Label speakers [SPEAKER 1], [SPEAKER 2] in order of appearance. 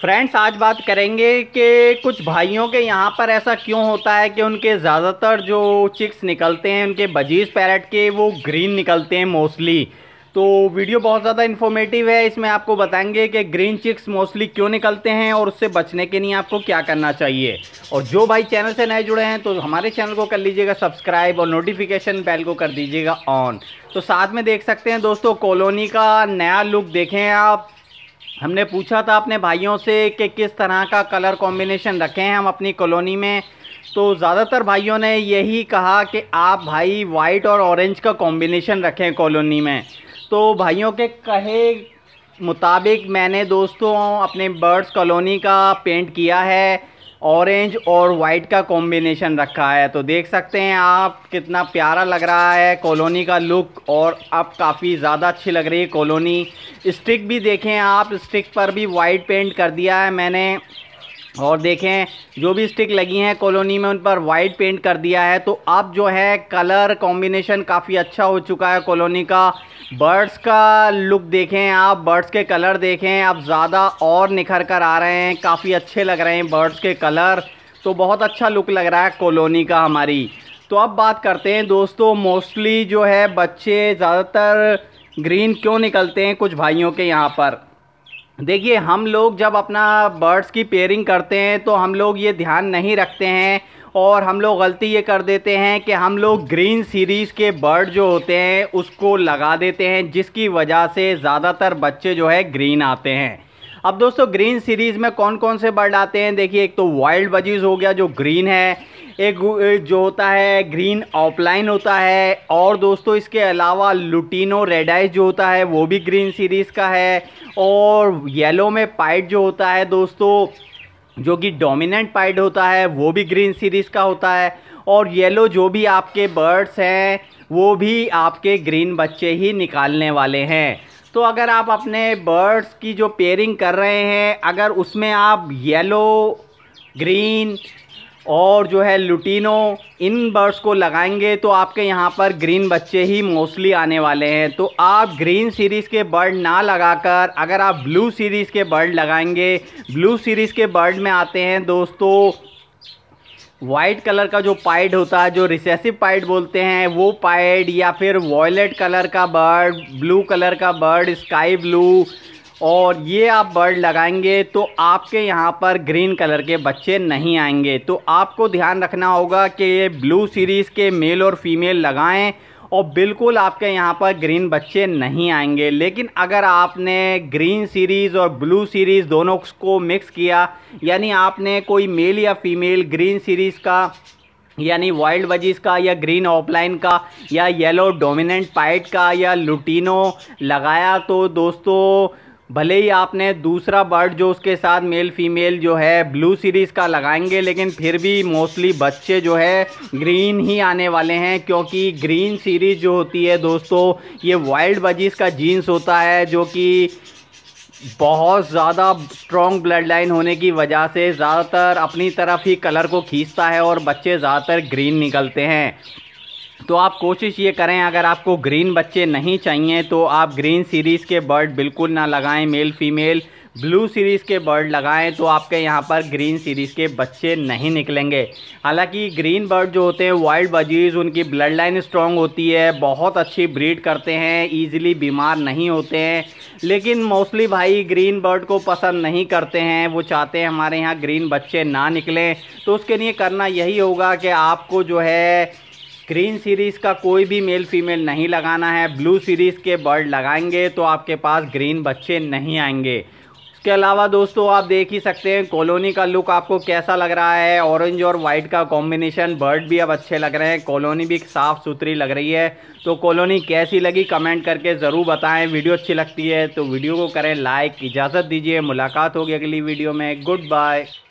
[SPEAKER 1] friends आज बात करेंगे कि कुछ भाइयों के यहाँ पर ऐसा क्यों होता है कि उनके ज़्यादातर जो चिक्स निकलते हैं उनके बजीज पैरेट के वो ग्रीन निकलते हैं मोस्टली तो वीडियो बहुत ज़्यादा इन्फॉर्मेटिव है इसमें आपको बताएंगे कि ग्रीन चिक्स मोस्टली क्यों निकलते हैं और उससे बचने के लिए आपको क्या करना चाहिए और जो भाई चैनल से नए जुड़े हैं तो हमारे चैनल को कर लीजिएगा सब्सक्राइब और नोटिफिकेशन बेल को कर दीजिएगा ऑन तो साथ में देख सकते हैं दोस्तों कॉलोनी का नया लुक देखें आप हमने पूछा था अपने भाइयों से कि किस तरह का कलर कॉम्बिनेशन रखें हम अपनी कॉलोनी में तो ज़्यादातर भाइयों ने यही कहा कि आप भाई वाइट और ऑरेंज का कॉम्बिनेशन रखें कॉलोनी में तो भाइयों के कहे मुताबिक मैंने दोस्तों अपने बर्ड्स कॉलोनी का पेंट किया है ऑरेंज और वाइट का कॉम्बिनेशन रखा है तो देख सकते हैं आप कितना प्यारा लग रहा है कॉलोनी का लुक और अब काफ़ी ज़्यादा अच्छी लग रही है कॉलोनी स्टिक भी देखें आप स्टिक पर भी वाइट पेंट कर दिया है मैंने और देखें जो भी स्टिक लगी हैं कॉलोनी में उन पर वाइट पेंट कर दिया है तो अब जो है कलर कॉम्बिनेशन काफ़ी अच्छा हो चुका है कॉलोनी का बर्ड्स का लुक देखें आप बर्ड्स के कलर देखें आप ज़्यादा और निखर कर आ रहे हैं काफ़ी अच्छे लग रहे हैं बर्ड्स के कलर तो बहुत अच्छा लुक लग रहा है कॉलोनी का हमारी तो अब बात करते हैं दोस्तों मोस्टली जो है बच्चे ज़्यादातर ग्रीन क्यों निकलते हैं कुछ भाइयों के यहाँ पर देखिए हम लोग जब अपना बर्ड्स की पेयरिंग करते हैं तो हम लोग ये ध्यान नहीं रखते हैं और हम लोग गलती ये कर देते हैं कि हम लोग ग्रीन सीरीज़ के बर्ड जो होते हैं उसको लगा देते हैं जिसकी वजह से ज़्यादातर बच्चे जो है ग्रीन आते हैं अब दोस्तों ग्रीन सीरीज़ में कौन कौन से बर्ड आते हैं देखिए एक तो वाइल्ड बजीज़ हो गया जो ग्रीन है एक जो होता है ग्रीन ऑफलाइन होता है और दोस्तों इसके अलावा लुटिनो रेडाइस जो होता है वो भी ग्रीन सीरीज़ का है और येलो में पाइट जो होता है दोस्तों जो कि डोमिनेंट पाइट होता है वो भी ग्रीन सीरीज़ का होता है और येलो जो भी आपके बर्ड्स हैं वो भी आपके ग्रीन बच्चे ही निकालने वाले हैं तो अगर आप अपने बर्ड्स की जो पेयरिंग कर रहे हैं अगर उसमें आप येलो ग्रीन और जो है लुटिनो इन बर्ड्स को लगाएंगे तो आपके यहाँ पर ग्रीन बच्चे ही मोस्टली आने वाले हैं तो आप ग्रीन सीरीज़ के बर्ड ना लगाकर अगर आप ब्लू सीरीज़ के बर्ड लगाएंगे ब्लू सीरीज़ के बर्ड में आते हैं दोस्तों वाइट कलर का जो पाइड होता है जो रिसेसिव पाइड बोलते हैं वो पाइड या फिर वॉयलेट कलर का बर्ड ब्लू कलर का बर्ड स्काई ब्लू और ये आप बर्ड लगाएंगे तो आपके यहाँ पर ग्रीन कलर के बच्चे नहीं आएंगे तो आपको ध्यान रखना होगा कि ये ब्लू सीरीज़ के मेल और फीमेल लगाएं और बिल्कुल आपके यहाँ पर ग्रीन बच्चे नहीं आएंगे लेकिन अगर आपने ग्रीन सीरीज़ और ब्लू सीरीज़ दोनों को मिक्स किया यानी आपने कोई मेल या फीमेल ग्रीन सीरीज़ का यानी वाइल्ड वजीज का या ग्रीन ऑफलाइन का या येलो डोमिनेंट पाइट का या लुटिनो लगाया तो दोस्तों भले ही आपने दूसरा बर्ड जो उसके साथ मेल फीमेल जो है ब्लू सीरीज़ का लगाएंगे लेकिन फिर भी मोस्टली बच्चे जो है ग्रीन ही आने वाले हैं क्योंकि ग्रीन सीरीज़ जो होती है दोस्तों ये वाइल्ड बजीज़ का जीन्स होता है जो कि बहुत ज़्यादा स्ट्रॉन्ग ब्लड लाइन होने की वजह से ज़्यादातर अपनी तरफ ही कलर को खींचता है और बच्चे ज़्यादातर ग्रीन निकलते हैं तो आप कोशिश ये करें अगर आपको ग्रीन बच्चे नहीं चाहिए तो आप ग्रीन सीरीज़ के बर्ड बिल्कुल ना लगाएं मेल फीमेल ब्लू सीरीज़ के बर्ड लगाएं तो आपके यहाँ पर ग्रीन सीरीज़ के बच्चे नहीं निकलेंगे हालांकि ग्रीन बर्ड जो होते हैं वाइल्ड बजीज़ उनकी ब्लड लाइन स्ट्रॉन्ग होती है बहुत अच्छी ब्रीड करते हैं ईजिली बीमार नहीं होते हैं लेकिन मोस्टली भाई ग्रीन बर्ड को पसंद नहीं करते हैं वो चाहते हैं हमारे यहाँ ग्रीन बच्चे ना निकलें तो उसके लिए करना यही होगा कि आपको जो है ग्रीन सीरीज़ का कोई भी मेल फीमेल नहीं लगाना है ब्लू सीरीज़ के बर्ड लगाएंगे तो आपके पास ग्रीन बच्चे नहीं आएंगे उसके अलावा दोस्तों आप देख ही सकते हैं कॉलोनी का लुक आपको कैसा लग रहा है ऑरेंज और वाइट का कॉम्बिनेशन बर्ड भी अब अच्छे लग रहे हैं कॉलोनी भी साफ़ सुथरी लग रही है तो कॉलोनी कैसी लगी कमेंट करके ज़रूर बताएं वीडियो अच्छी लगती है तो वीडियो को करें लाइक इजाज़त दीजिए मुलाकात होगी अगली वीडियो में गुड बाय